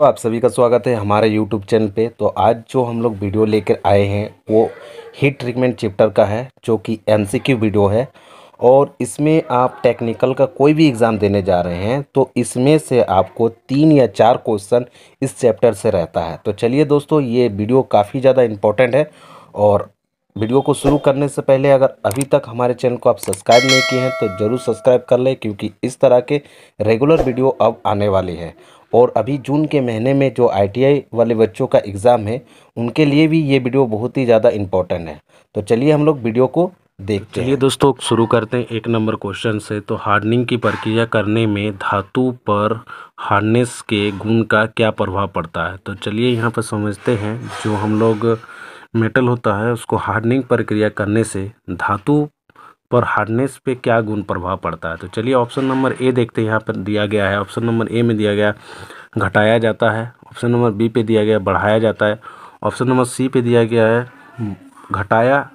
तो आप सभी का स्वागत है हमारे YouTube चैनल पे तो आज जो हम लोग वीडियो लेकर आए हैं वो हीट ट्रीटमेंट चैप्टर का है जो कि एम वीडियो है और इसमें आप टेक्निकल का कोई भी एग्ज़ाम देने जा रहे हैं तो इसमें से आपको तीन या चार क्वेश्चन इस चैप्टर से रहता है तो चलिए दोस्तों ये वीडियो काफ़ी ज़्यादा इम्पोर्टेंट है और वीडियो को शुरू करने से पहले अगर अभी तक हमारे चैनल को आप सब्सक्राइब नहीं किए हैं तो ज़रूर सब्सक्राइब कर लें क्योंकि इस तरह के रेगुलर वीडियो अब आने वाली है और अभी जून के महीने में जो आई वाले बच्चों का एग्ज़ाम है उनके लिए भी ये वीडियो बहुत ही ज़्यादा इम्पोर्टेंट है तो चलिए हम लोग वीडियो को देखते चलिए दोस्तों शुरू करते हैं एक नंबर क्वेश्चन से तो हार्डनिंग की प्रक्रिया करने में धातु पर हार्डनेस के गुण का क्या प्रभाव पड़ता है तो चलिए यहाँ पर समझते हैं जो हम लोग मेटल होता है उसको हार्डनिंग प्रक्रिया करने से धातु पर हार्डनेस पे क्या गुण प्रभाव पड़ता है तो चलिए ऑप्शन नंबर ए देखते हैं यहाँ पर दिया गया है ऑप्शन नंबर ए में दिया गया घटाया जाता है ऑप्शन नंबर बी पे दिया गया बढ़ाया जाता है ऑप्शन नंबर सी पे दिया गया है घटाया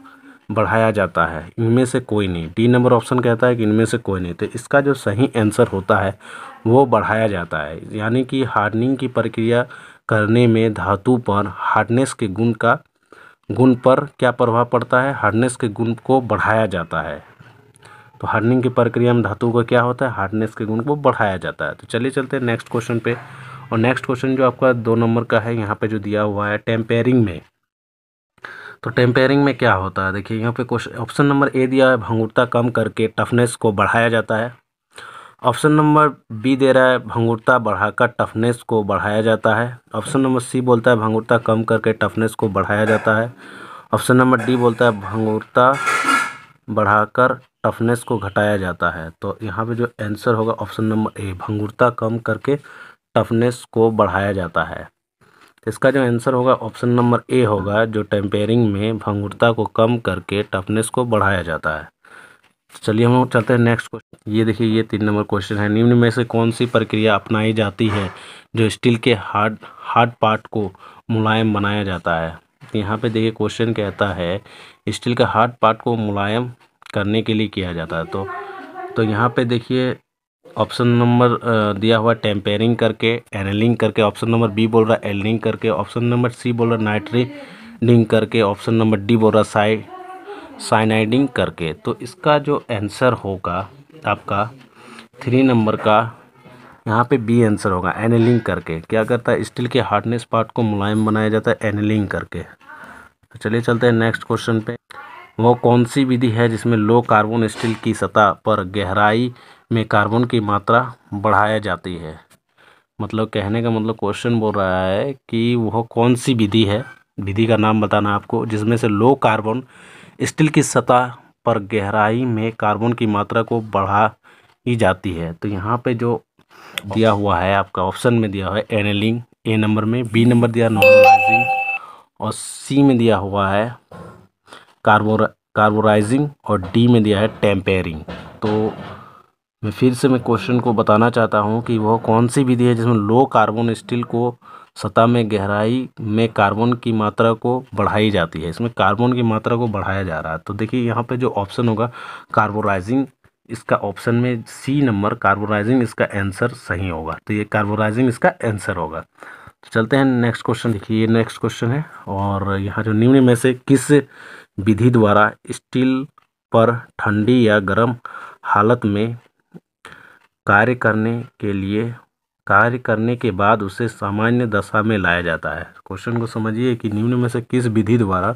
बढ़ाया जाता है इनमें से कोई नहीं डी नंबर ऑप्शन कहता है कि इनमें से कोई नहीं तो इसका जो सही आंसर होता है वो बढ़ाया जाता है यानी कि हार्डनिंग की प्रक्रिया करने में धातु पर हार्डनेस के गुण का गुण पर क्या प्रभाव पड़ता है हार्डनेस के गुण को बढ़ाया जाता है तो हार्डनिंग की प्रक्रिया में धातु का क्या होता है हार्डनेस के गुण को बढ़ाया जाता है तो चलिए चलते हैं नेक्स्ट क्वेश्चन पे और नेक्स्ट क्वेश्चन जो आपका दो नंबर का है यहाँ पे जो दिया हुआ है टेम्पेयरिंग में तो टेम्पेयरिंग में क्या होता है देखिए यहाँ पे क्वेश्चन ऑप्शन नंबर ए दिया है भंगुरता कम करके टफनेस को बढ़ाया जाता है ऑप्शन नंबर बी दे रहा है भंगुरता बढ़ाकर टफनेस को बढ़ाया जाता है ऑप्शन नंबर सी बोलता है भंगुरता कम करके टफनेस को बढ़ाया जाता है ऑप्शन नंबर डी बोलता है भंगुरता बढ़ाकर टफनेस को घटाया जाता है तो यहाँ पे जो आंसर होगा ऑप्शन नंबर ए भंगुरता कम करके टफनेस को बढ़ाया जाता है इसका जो आंसर होगा ऑप्शन नंबर ए होगा जो टेम्पेयरिंग में भंगुरता को कम करके टफनेस को बढ़ाया जाता है चलिए हम चलते हैं नेक्स्ट क्वेश्चन ये देखिए ये तीन नंबर क्वेश्चन है निम्न में से कौन सी प्रक्रिया अपनाई जाती है जो स्टील के हार्ड हार्ड पार्ट को मुलायम बनाया जाता है यहाँ पे देखिए क्वेश्चन कहता है स्टील का हार्ड पार्ट को मुलायम करने के लिए किया जाता है तो तो यहाँ पे देखिए ऑप्शन नंबर दिया हुआ टेम्पेरिंग करके एनलिंग करके ऑप्शन नंबर बी बोल रहा है एलिंग करके ऑप्शन नंबर सी बोल रहा है नाइट्रीडिंग करके ऑप्शन नंबर डी बोल रहा साइ साइनाइडिंग करके तो इसका जो आंसर होगा आपका थ्री नंबर का यहाँ पे बी आंसर होगा एनेलिंग करके क्या करता है स्टील के हार्डनेस पार्ट को मुलायम बनाया जाता है एनलिंग करके तो चलिए चलते हैं नेक्स्ट क्वेश्चन पे वो कौन सी विधि है जिसमें लो कार्बन स्टील की सतह पर गहराई में कार्बन की मात्रा बढ़ाया जाती है मतलब कहने का मतलब क्वेश्चन बोल रहा है कि वह कौन सी विधि है विधि का नाम बताना आपको जिसमें से लो कार्बन स्टील की सतह पर गहराई में कार्बन की मात्रा को बढ़ा ही जाती है तो यहाँ पे जो दिया हुआ है आपका ऑप्शन में दिया हुआ है एनलिंग ए नंबर में बी नंबर दिया नॉर्मलाइजिंग और सी में दिया हुआ है कार्बोरा कार्बोराइजिंग और डी में दिया है टेम्पेयरिंग तो मैं फिर से मैं क्वेश्चन को बताना चाहता हूँ कि वह कौन सी विधि है जिसमें लो कार्बन स्टील को सतह में गहराई में कार्बन की मात्रा को बढ़ाई जाती है इसमें कार्बन की मात्रा को बढ़ाया जा रहा है तो देखिए यहाँ पे जो ऑप्शन होगा कार्बोराइजिंग इसका ऑप्शन में सी नंबर कार्बोराइजिंग इसका आंसर सही होगा तो ये कार्बोराइजिंग इसका आंसर होगा तो चलते हैं नेक्स्ट क्वेश्चन देखिए ये नेक्स्ट क्वेश्चन है और यहाँ जो निम्न में से किस विधि द्वारा स्टील पर ठंडी या गर्म हालत में कार्य करने के लिए कार्य करने के बाद उसे सामान्य दशा में लाया जाता है क्वेश्चन को समझिए कि निम्न में से किस विधि द्वारा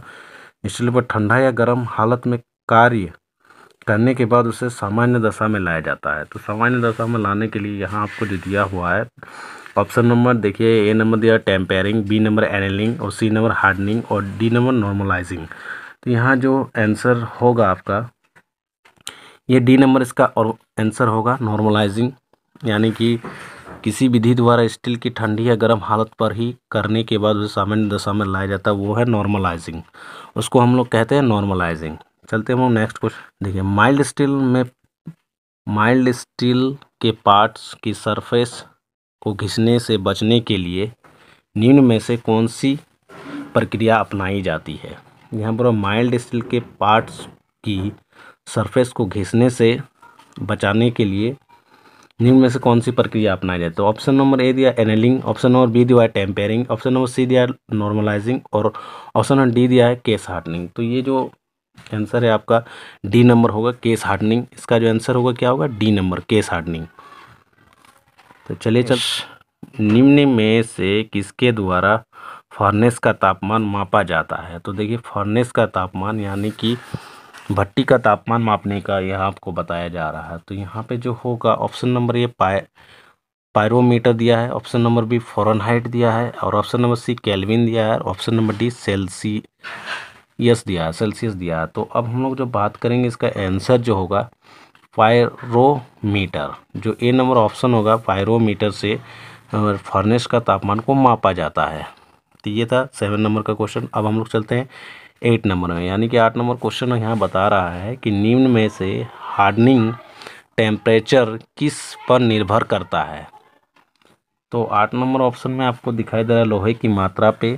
स्टील पर ठंडा या गर्म हालत में कार्य करने के बाद उसे सामान्य दशा में लाया जाता है तो सामान्य दशा में लाने के लिए यहाँ आपको जो दिया हुआ है ऑप्शन नंबर देखिए ए नंबर दिया टेम्पेयरिंग बी नंबर एनलिंग और सी नंबर हार्डनिंग और डी नंबर नॉर्मलाइजिंग तो यहाँ जो आंसर होगा आपका ये डी नंबर इसका और आंसर होगा नॉर्मलाइजिंग यानी कि किसी विधि द्वारा स्टील की ठंडी या गर्म हालत पर ही करने के बाद उसे सामान्य दशा में लाया जाता है वो है नॉर्मलाइजिंग उसको हम लोग कहते हैं नॉर्मलाइजिंग चलते हम नेक्स्ट क्वेश्चन देखिए माइल्ड स्टील में माइल्ड स्टील के पार्ट्स की सरफेस को घिसने से बचने के लिए निम्न में से कौन सी प्रक्रिया अपनाई जाती है यहाँ पर माइल्ड स्टील के पार्ट्स की सरफेस को घिसने से बचाने के लिए निम्न में से कौन सी प्रक्रिया अपनाई जाती है ऑप्शन नंबर ए दिया एनेलिंग ऑप्शन नंबर बी दिया है टेम्पेयरिंग ऑप्शन नंबर सी दिया है नॉर्मलाइजिंग और ऑप्शन नंबर डी दिया है केस हार्डनिंग तो ये जो आंसर है आपका डी नंबर होगा केस हार्डनिंग इसका जो आंसर होगा क्या होगा डी नंबर केस हार्डनिंग तो चलिए चल निम्न में से किसके द्वारा फर्नेस का तापमान मापा जाता है तो देखिए फर्नेस का तापमान यानी कि भट्टी का तापमान मापने का यह आपको बताया जा रहा है तो यहाँ पे जो होगा ऑप्शन नंबर ये पाए पायरोमीटर दिया है ऑप्शन नंबर बी फॉरन दिया है और ऑप्शन नंबर सी कैलविन दिया है option number D celsius दिया सेल्सियस दिया तो अब हम लोग जब बात करेंगे इसका आंसर जो होगा फायरोमीटर जो ए नंबर ऑप्शन होगा फायरोमीटर से फर्नेस का तापमान को मापा जाता है तो ये था सेवन नंबर का क्वेश्चन अब हम लोग चलते हैं एट नंबर में यानी कि आठ नंबर क्वेश्चन यहाँ बता रहा है कि निम्न में से हार्डनिंग टेम्परेचर किस पर निर्भर करता है तो आठ नंबर ऑप्शन में आपको दिखाई दे रहा है लोहे की मात्रा पे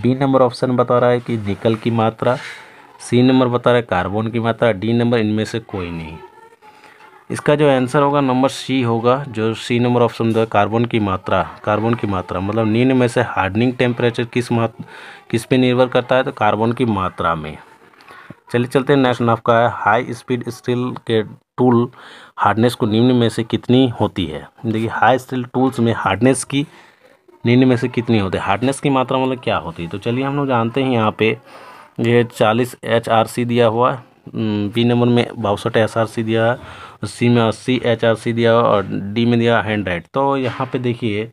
बी नंबर ऑप्शन बता रहा है कि निकल की मात्रा सी नंबर बता रहा है कार्बन की मात्रा डी नंबर इनमें से कोई नहीं इसका जो आंसर होगा नंबर सी होगा जो सी नंबर ऑप्शन दो कार्बन की मात्रा कार्बन की मात्रा मतलब निम्न में से हार्डनिंग टेम्परेचर किस मात किस पे निर्भर करता है तो कार्बन की मात्रा में चलिए चलते हैं नेक्स्ट नाफ का है हाई स्पीड स्टील के टूल हार्डनेस को निम्न में से कितनी होती है देखिए हाई स्टील टूल्स में हार्डनेस की निन्यानवे में से कितनी होती है हार्डनेस की मात्रा मतलब क्या होती है तो चलिए हम लोग जानते हैं यहाँ पे ये चालीस एच आर सी दिया हुआ बी नंबर में बासठ एस आर सी दिया सी में अस्सी एच आर सी दिया और डी में दिया हैंड राइट तो यहाँ पे देखिए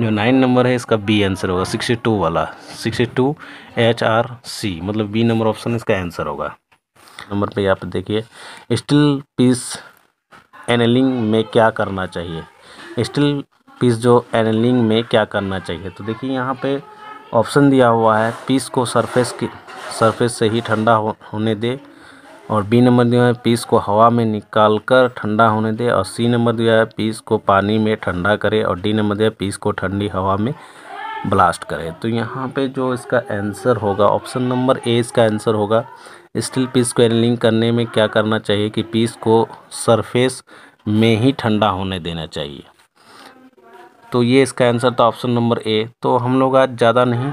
जो नाइन नंबर है इसका बी आंसर होगा सिक्सटी टू वाला sixty two H R C मतलब बी नंबर ऑप्शन इसका आंसर होगा नंबर पे यहाँ पे देखिए स्टील पीस एनलिंग में क्या करना चाहिए स्टील पीस जो एनलिंग में क्या करना चाहिए तो देखिए यहाँ पे ऑप्शन दिया हुआ है पीस को सरफेस की सरफेस से ही ठंडा हो, होने दे और बी नंबर दिया है पीस को हवा में निकाल कर ठंडा होने दे और सी नंबर दिया है पीस को पानी में ठंडा करे और डी नंबर दिया है पीस को ठंडी हवा में ब्लास्ट करे तो यहाँ पे जो इसका आंसर होगा ऑप्शन नंबर ए इसका आंसर होगा स्टील पीस को एनलिंग करने में क्या करना चाहिए कि पीस को सरफेस में ही ठंडा होने देना चाहिए तो ये इसका आंसर था ऑप्शन नंबर ए तो हम लोग आज ज़्यादा नहीं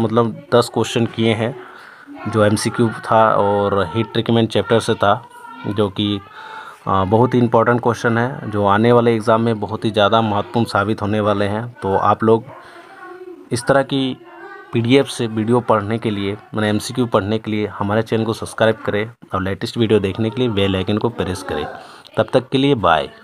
मतलब दस क्वेश्चन किए हैं जो एम था और हीट ट्रीटमेंट चैप्टर से था जो कि बहुत ही इंपॉर्टेंट क्वेश्चन है जो आने वाले एग्ज़ाम में बहुत ही ज़्यादा महत्वपूर्ण साबित होने वाले हैं तो आप लोग इस तरह की पीडीएफ से वीडियो पढ़ने के लिए मैंने एमसीक्यू पढ़ने के लिए हमारे चैनल को सब्सक्राइब करें और लेटेस्ट वीडियो देखने के लिए बेल आइकन को प्रेस करें तब तक के लिए बाय